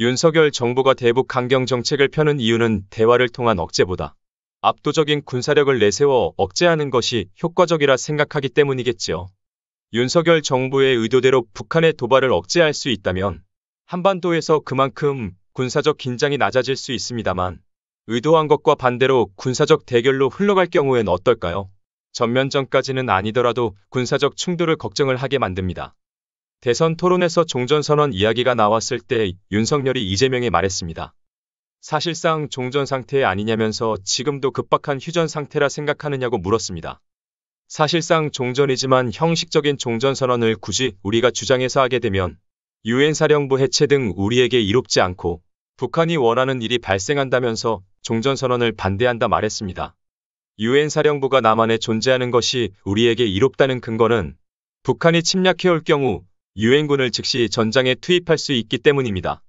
윤석열 정부가 대북 강경 정책을 펴는 이유는 대화를 통한 억제보다 압도적인 군사력을 내세워 억제하는 것이 효과적이라 생각하기 때문이겠지요. 윤석열 정부의 의도대로 북한의 도발을 억제할 수 있다면 한반도에서 그만큼 군사적 긴장이 낮아질 수 있습니다만 의도한 것과 반대로 군사적 대결로 흘러갈 경우엔 어떨까요? 전면전까지는 아니더라도 군사적 충돌을 걱정을 하게 만듭니다. 대선 토론에서 종전선언 이야기가 나왔을 때 윤석열이 이재명이 말했습니다. 사실상 종전 상태 아니냐면서 지금도 급박한 휴전 상태라 생각하느냐고 물었습니다. 사실상 종전이지만 형식적인 종전선언을 굳이 우리가 주장해서 하게 되면 유엔 사령부 해체 등 우리에게 이롭지 않고 북한이 원하는 일이 발생한다면서 종전선언을 반대한다 말했습니다. 유엔 사령부가 남한에 존재하는 것이 우리에게 이롭다는 근거는 북한이 침략해올 경우 유엔군을 즉시 전장에 투입할 수 있기 때문입니다.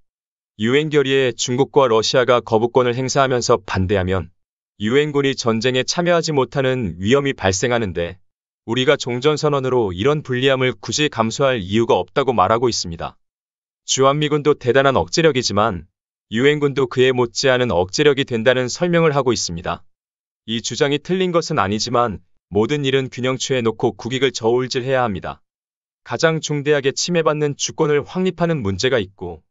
유엔 결의에 중국과 러시아가 거부권을 행사하면서 반대하면 유엔군이 전쟁에 참여하지 못하는 위험이 발생하는데 우리가 종전선언으로 이런 불리함을 굳이 감수할 이유가 없다고 말하고 있습니다. 주한미군도 대단한 억제력이지만 유엔군도 그에 못지않은 억제력이 된다는 설명을 하고 있습니다. 이 주장이 틀린 것은 아니지만 모든 일은 균형추에 놓고 국익을 저울질해야 합니다. 가장 중대하게 침해받는 주권을 확립하는 문제가 있고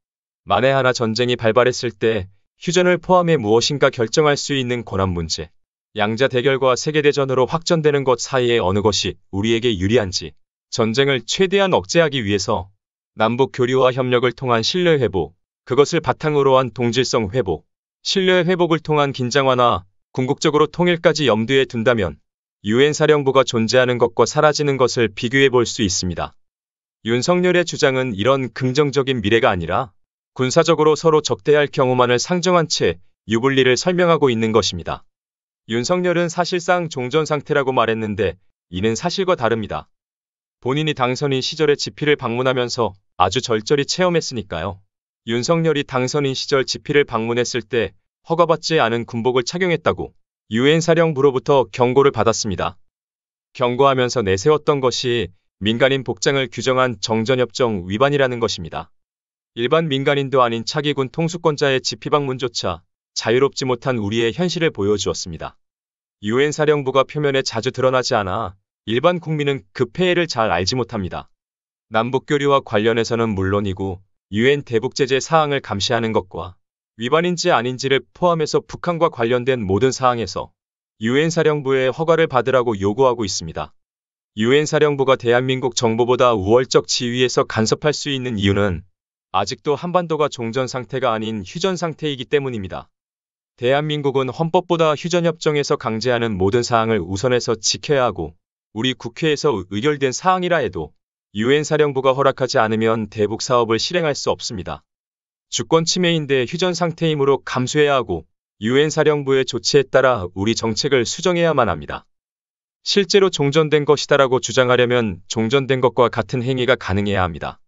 만에 하나 전쟁이 발발했을 때 휴전을 포함해 무엇인가 결정할 수 있는 권한 문제, 양자 대결과 세계대전으로 확전되는 것 사이에 어느 것이 우리에게 유리한지, 전쟁을 최대한 억제하기 위해서 남북 교류와 협력을 통한 신뢰 회복, 그것을 바탕으로 한 동질성 회복, 신뢰 회복을 통한 긴장 완화, 궁극적으로 통일까지 염두에 둔다면 유엔 사령부가 존재하는 것과 사라지는 것을 비교해 볼 수 있습니다. 윤석열의 주장은 이런 긍정적인 미래가 아니라 군사적으로 서로 적대할 경우만을 상정한 채 유불리를 설명하고 있는 것입니다. 윤석열은 사실상 종전 상태라고 말했는데 이는 사실과 다릅니다. 본인이 당선인 시절의 지피를 방문하면서 아주 절절히 체험했으니까요. 윤석열이 당선인 시절 지피를 방문했을 때 허가받지 않은 군복을 착용했다고 유엔 사령부로부터 경고를 받았습니다. 경고하면서 내세웠던 것이 민간인 복장을 규정한 정전협정 위반이라는 것입니다. 일반 민간인도 아닌 차기군 통수권자의 집회방문조차 자유롭지 못한 우리의 현실을 보여주었습니다. 유엔 사령부가 표면에 자주 드러나지 않아 일반 국민은 그 폐해를 잘 알지 못합니다. 남북 교류와 관련해서는 물론이고 유엔 대북 제재 사항을 감시하는 것과 위반인지 아닌지를 포함해서 북한과 관련된 모든 사항에서 유엔 사령부의 허가를 받으라고 요구하고 있습니다. 유엔 사령부가 대한민국 정부보다 우월적 지위에서 간섭할 수 있는 이유는 아직도 한반도가 종전 상태가 아닌 휴전 상태이기 때문입니다. 대한민국은 헌법보다 휴전협정에서 강제하는 모든 사항을 우선해서 지켜야 하고 우리 국회에서 의결된 사항이라 해도 유엔 사령부가 허락하지 않으면 대북 사업을 실행할 수 없습니다. 주권 침해인데 휴전 상태이므로 감수해야 하고 유엔 사령부의 조치에 따라 우리 정책을 수정해야만 합니다. 실제로 종전된 것이다라고 주장하려면 종전된 것과 같은 행위가 가능해야 합니다.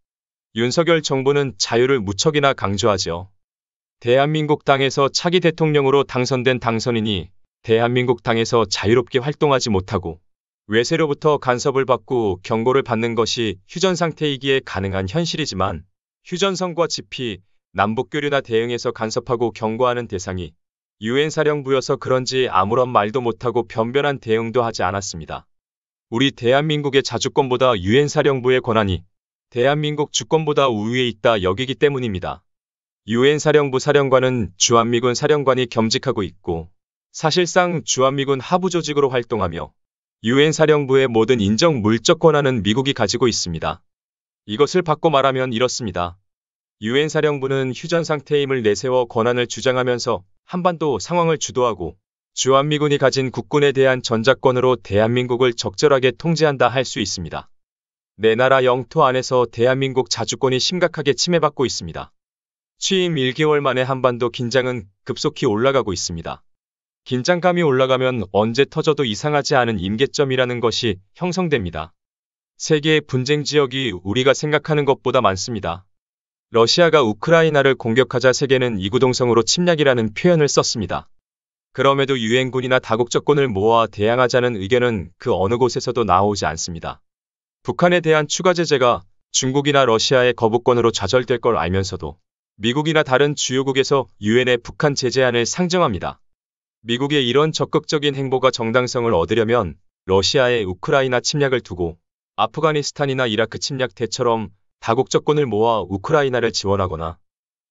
윤석열 정부는 자유를 무척이나 강조하지요. 대한민국 당에서 차기 대통령으로 당선된 당선인이 대한민국 당에서 자유롭게 활동하지 못하고 외세로부터 간섭을 받고 경고를 받는 것이 휴전 상태이기에 가능한 현실이지만 휴전선과 집이 남북교류나 대응에서 간섭하고 경고하는 대상이 유엔 사령부여서 그런지 아무런 말도 못하고 변변한 대응도 하지 않았습니다. 우리 대한민국의 자주권보다 유엔 사령부의 권한이 대한민국 주권보다 우위에 있다 여기기 때문입니다. 유엔 사령부 사령관은 주한미군 사령관이 겸직하고 있고 사실상 주한미군 하부조직으로 활동하며 유엔 사령부의 모든 인정 물적 권한은 미국이 가지고 있습니다. 이것을 바꿔 말하면 이렇습니다. 유엔 사령부는 휴전 상태임을 내세워 권한을 주장하면서 한반도 상황을 주도하고 주한미군이 가진 국군에 대한 전작권으로 대한민국을 적절하게 통제한다 할 수 있습니다. 내 네 나라 영토 안에서 대한민국 자주권이 심각하게 침해받고 있습니다. 취임 1개월 만에 한반도 긴장은 급속히 올라가고 있습니다. 긴장감이 올라가면 언제 터져도 이상하지 않은 임계점이라는 것이 형성됩니다. 세계의 분쟁 지역이 우리가 생각하는 것보다 많습니다. 러시아가 우크라이나를 공격하자 세계는 이구동성으로 침략이라는 표현을 썼습니다. 그럼에도 유엔군이나 다국적군을 모아 대항하자는 의견은 그 어느 곳에서도 나오지 않습니다. 북한에 대한 추가 제재가 중국이나 러시아의 거부권으로 좌절될 걸 알면서도 미국이나 다른 주요국에서 유엔의 북한 제재안을 상정합니다. 미국의 이런 적극적인 행보가 정당성을 얻으려면 러시아의 우크라이나 침략을 두고 아프가니스탄이나 이라크 침략 대처럼 다국적권을 모아 우크라이나를 지원하거나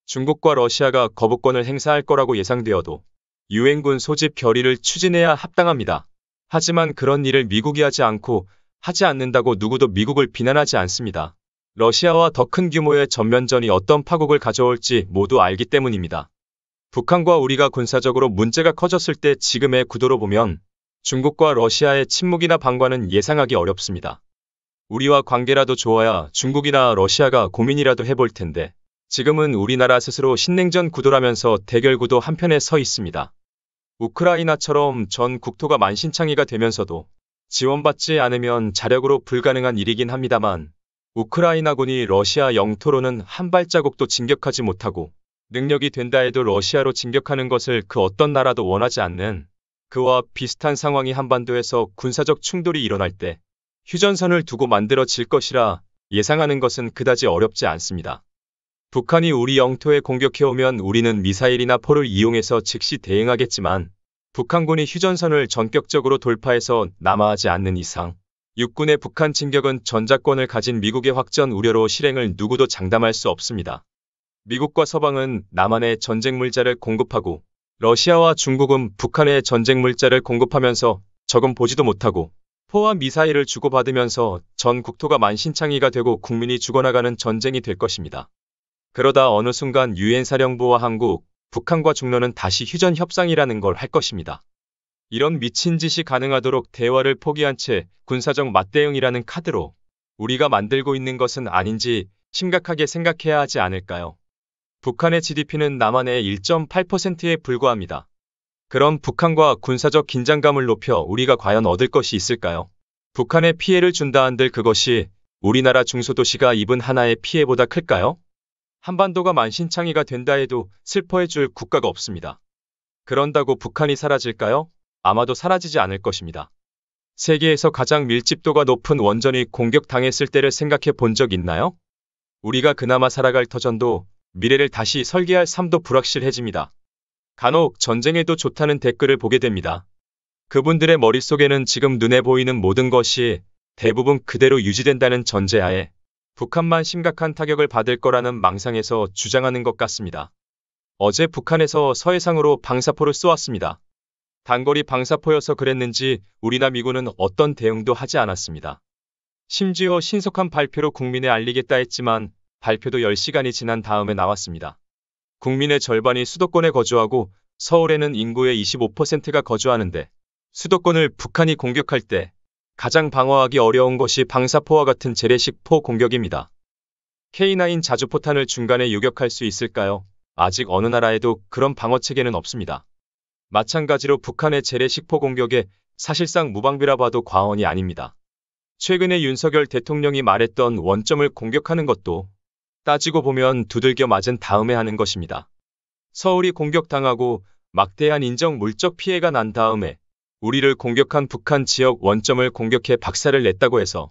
중국과 러시아가 거부권을 행사할 거라고 예상되어도 유엔군 소집 결의를 추진해야 합당합니다. 하지만 그런 일을 미국이 하지 않고 하지 않는다고 누구도 미국을 비난하지 않습니다. 러시아와 더 큰 규모의 전면전이 어떤 파국을 가져올지 모두 알기 때문입니다. 북한과 우리가 군사적으로 문제가 커졌을 때 지금의 구도로 보면 중국과 러시아의 침묵이나 방관은 예상하기 어렵습니다. 우리와 관계라도 좋아야 중국이나 러시아가 고민이라도 해볼 텐데 지금은 우리나라 스스로 신냉전 구도라면서 대결 구도 한편에 서 있습니다. 우크라이나처럼 전 국토가 만신창이가 되면서도 지원받지 않으면 자력으로 불가능한 일이긴 합니다만 우크라이나군이 러시아 영토로는 한 발자국도 진격하지 못하고 능력이 된다 해도 러시아로 진격하는 것을 그 어떤 나라도 원하지 않는 그와 비슷한 상황이 한반도에서 군사적 충돌이 일어날 때 휴전선을 두고 만들어질 것이라 예상하는 것은 그다지 어렵지 않습니다. 북한이 우리 영토에 공격해오면 우리는 미사일이나 포를 이용해서 즉시 대응하겠지만 북한군이 휴전선을 전격적으로 돌파해서 남하하지 않는 이상 육군의 북한 진격은 전자권을 가진 미국의 확전 우려로 실행을 누구도 장담할 수 없습니다. 미국과 서방은 남한에 전쟁 물자를 공급하고 러시아와 중국은 북한에 전쟁 물자를 공급하면서 적은 보지도 못하고 포와 미사일을 주고받으면서 전 국토가 만신창이가 되고 국민이 죽어나가는 전쟁이 될 것입니다. 그러다 어느 순간 유엔 사령부와 한국, 북한과 중로는 다시 휴전 협상이라는 걸 할 것입니다. 이런 미친 짓이 가능하도록 대화를 포기한 채 군사적 맞대응이라는 카드로 우리가 만들고 있는 것은 아닌지 심각하게 생각해야 하지 않을까요? 북한의 GDP는 남한의 1.8%에 불과합니다. 그럼 북한과 군사적 긴장감을 높여 우리가 과연 얻을 것이 있을까요? 북한에 피해를 준다 한들 그것이 우리나라 중소도시가 입은 하나의 피해보다 클까요? 한반도가 만신창이가 된다 해도 슬퍼해 줄 국가가 없습니다. 그런다고 북한이 사라질까요? 아마도 사라지지 않을 것입니다. 세계에서 가장 밀집도가 높은 원전이 공격당했을 때를 생각해 본 적 있나요? 우리가 그나마 살아갈 터전도 미래를 다시 설계할 삶도 불확실해집니다. 간혹 전쟁에도 좋다는 댓글을 보게 됩니다. 그분들의 머릿속에는 지금 눈에 보이는 모든 것이 대부분 그대로 유지된다는 전제하에 북한만 심각한 타격을 받을 거라는 망상에서 주장하는 것 같습니다. 어제 북한에서 서해상으로 방사포를 쏘았습니다. 단거리 방사포여서 그랬는지 우리나 미군은 어떤 대응도 하지 않았습니다. 심지어 신속한 발표로 국민에 알리겠다 했지만 발표도 10시간이 지난 다음에 나왔습니다. 국민의 절반이 수도권에 거주하고 서울에는 인구의 25%가 거주하는데 수도권을 북한이 공격할 때 가장 방어하기 어려운 것이 방사포와 같은 재래식 포 공격입니다. K9 자주포탄을 중간에 요격할 수 있을까요? 아직 어느 나라에도 그런 방어체계는 없습니다. 마찬가지로 북한의 재래식 포 공격에 사실상 무방비라 봐도 과언이 아닙니다. 최근에 윤석열 대통령이 말했던 원점을 공격하는 것도 따지고 보면 두들겨 맞은 다음에 하는 것입니다. 서울이 공격당하고 막대한 인적 물적 피해가 난 다음에 우리를 공격한 북한 지역 원점을 공격해 박살을 냈다고 해서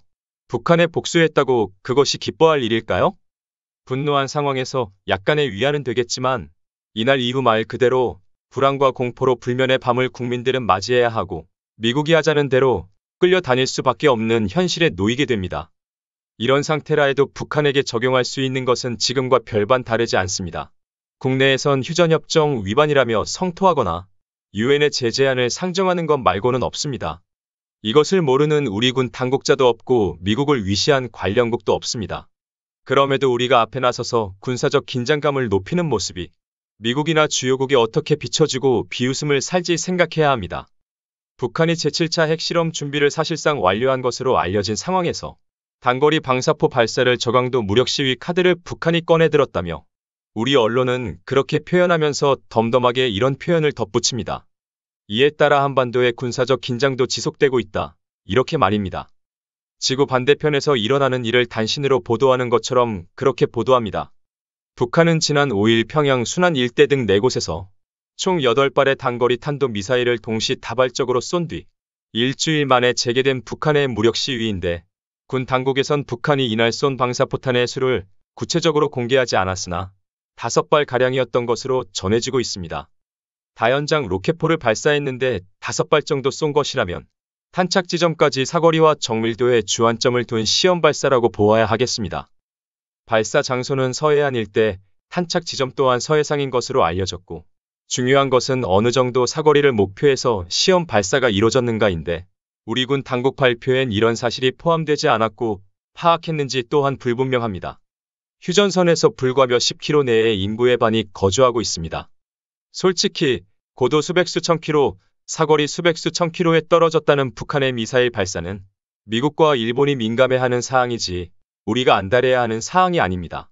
북한에 복수했다고 그것이 기뻐할 일일까요? 분노한 상황에서 약간의 위안은 되겠지만 이날 이후 말 그대로 불안과 공포로 불면의 밤을 국민들은 맞이해야 하고 미국이 하자는 대로 끌려다닐 수밖에 없는 현실에 놓이게 됩니다. 이런 상태라해도 북한에게 적용할 수 있는 것은 지금과 별반 다르지 않습니다. 국내에선 휴전협정 위반이라며 성토하거나 유엔의 제재안을 상정하는 것 말고는 없습니다. 이것을 모르는 우리 군 당국자도 없고 미국을 위시한 관련국도 없습니다. 그럼에도 우리가 앞에 나서서 군사적 긴장감을 높이는 모습이 미국이나 주요국이 어떻게 비춰지고 비웃음을 살지 생각해야 합니다. 북한이 제7차 핵실험 준비를 사실상 완료한 것으로 알려진 상황에서 단거리 방사포 발사를 저강도 무력 시위 카드를 북한이 꺼내들었다며 우리 언론은 그렇게 표현하면서 덤덤하게 이런 표현을 덧붙입니다. 이에 따라 한반도의 군사적 긴장도 지속되고 있다. 이렇게 말입니다. 지구 반대편에서 일어나는 일을 단신으로 보도하는 것처럼 그렇게 보도합니다. 북한은 지난 5일 평양 순안 일대 등 4곳에서 총 8발의 단거리 탄도 미사일을 동시 다발적으로 쏜 뒤 일주일 만에 재개된 북한의 무력 시위인데 군 당국에선 북한이 이날 쏜 방사포탄의 수를 구체적으로 공개하지 않았으나 다섯 발가량이었던 것으로 전해지고 있습니다. 다연장 로켓포를 발사했는데 다섯 발 정도 쏜 것이라면 탄착 지점까지 사거리와 정밀도의 주안점을 둔 시험 발사라고 보아야 하겠습니다. 발사 장소는 서해안 일대 탄착 지점 또한 서해상인 것으로 알려졌고 중요한 것은 어느 정도 사거리를 목표해서 시험 발사가 이루어졌는가인데 우리 군 당국 발표엔 이런 사실이 포함되지 않았고 파악했는지 또한 불분명합니다. 휴전선에서 불과 몇십 킬로 내에 인구의 반이 거주하고 있습니다. 솔직히 고도 수백 수천 킬로, 사거리 수백 수천 킬로에 떨어졌다는 북한의 미사일 발사는 미국과 일본이 민감해하는 사항이지 우리가 안달해야 하는 사항이 아닙니다.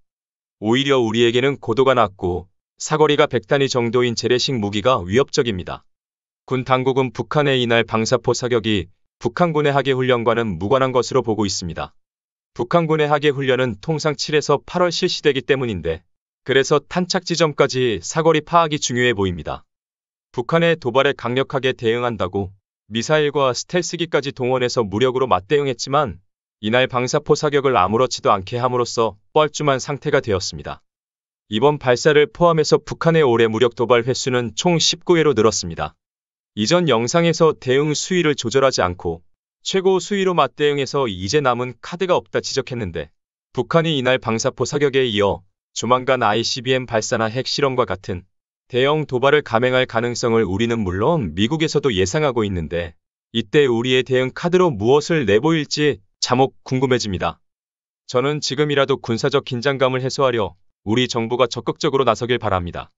오히려 우리에게는 고도가 낮고 사거리가 100단위 정도인 재래식 무기가 위협적입니다. 군 당국은 북한의 이날 방사포 사격이 북한군의 하계 훈련과는 무관한 것으로 보고 있습니다. 북한군의 하계 훈련은 통상 7에서 8월 실시되기 때문인데 그래서 탄착 지점까지 사거리 파악이 중요해 보입니다. 북한의 도발에 강력하게 대응한다고 미사일과 스텔스기까지 동원해서 무력으로 맞대응했지만 이날 방사포 사격을 아무렇지도 않게 함으로써 뻘쭘한 상태가 되었습니다. 이번 발사를 포함해서 북한의 올해 무력 도발 횟수는 총 19회로 늘었습니다. 이전 영상에서 대응 수위를 조절하지 않고 최고 수위로 맞대응해서 이제 남은 카드가 없다 지적했는데 북한이 이날 방사포 사격에 이어 조만간 ICBM 발사나 핵실험과 같은 대형 도발을 감행할 가능성을 우리는 물론 미국에서도 예상하고 있는데 이때 우리의 대응 카드로 무엇을 내보일지 자목 궁금해집니다. 저는 지금이라도 군사적 긴장감을 해소하려 우리 정부가 적극적으로 나서길 바랍니다.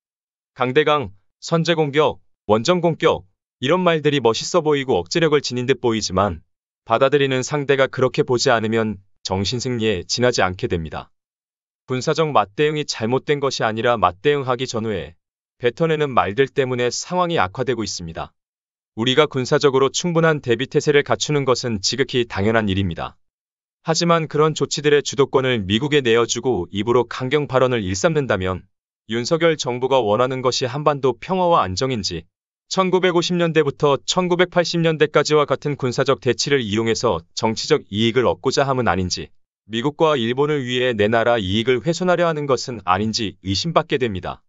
강대강, 선제공격, 원정공격 이런 말들이 멋있어 보이고 억지력을 지닌 듯 보이지만 받아들이는 상대가 그렇게 보지 않으면 정신승리에 지나지 않게 됩니다. 군사적 맞대응이 잘못된 것이 아니라 맞대응하기 전후에 뱉어내는 말들 때문에 상황이 악화되고 있습니다. 우리가 군사적으로 충분한 대비태세를 갖추는 것은 지극히 당연한 일입니다. 하지만 그런 조치들의 주도권을 미국에 내어주고 입으로 강경 발언을 일삼는다면 윤석열 정부가 원하는 것이 한반도 평화와 안정인지 1950년대부터 1980년대까지와 같은 군사적 대치를 이용해서 정치적 이익을 얻고자 함은 아닌지 미국과 일본을 위해 내 나라 이익을 훼손하려 하는 것은 아닌지 의심받게 됩니다.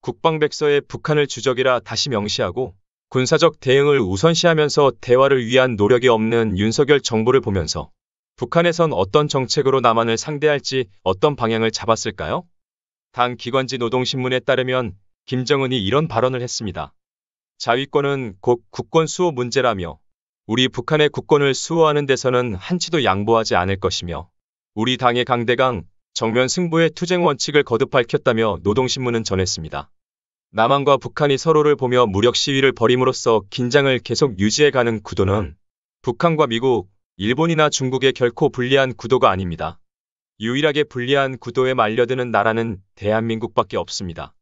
국방백서에 북한을 주적이라 다시 명시하고 군사적 대응을 우선시하면서 대화를 위한 노력이 없는 윤석열 정부를 보면서 북한에선 어떤 정책으로 남한을 상대할지 어떤 방향을 잡았을까요? 당 기관지 노동신문에 따르면 김정은이 이런 발언을 했습니다. 자위권은 곧 국권 수호 문제라며 우리 북한의 국권을 수호하는 데서는 한치도 양보하지 않을 것이며 우리 당의 강대강 정면 승부의 투쟁 원칙을 거듭 밝혔다며 노동신문은 전했습니다. 남한과 북한이 서로를 보며 무력 시위를 벌임으로써 긴장을 계속 유지해가는 구도는 북한과 미국, 일본이나 중국에 결코 불리한 구도가 아닙니다. 유일하게 불리한 구도에 말려드는 나라는 대한민국밖에 없습니다.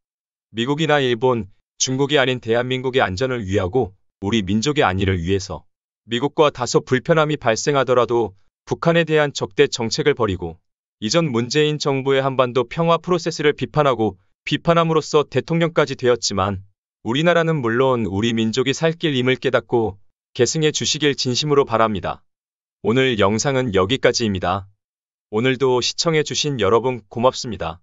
미국이나 일본, 중국이 아닌 대한민국의 안전을 위하고 우리 민족의 안위를 위해서 미국과 다소 불편함이 발생하더라도 북한에 대한 적대 정책을 버리고 이전 문재인 정부의 한반도 평화 프로세스를 비판하고 비판함으로써 대통령까지 되었지만 우리나라는 물론 우리 민족이 살 길임을 깨닫고 계승해 주시길 진심으로 바랍니다. 오늘 영상은 여기까지입니다. 오늘도 시청해 주신 여러분 고맙습니다.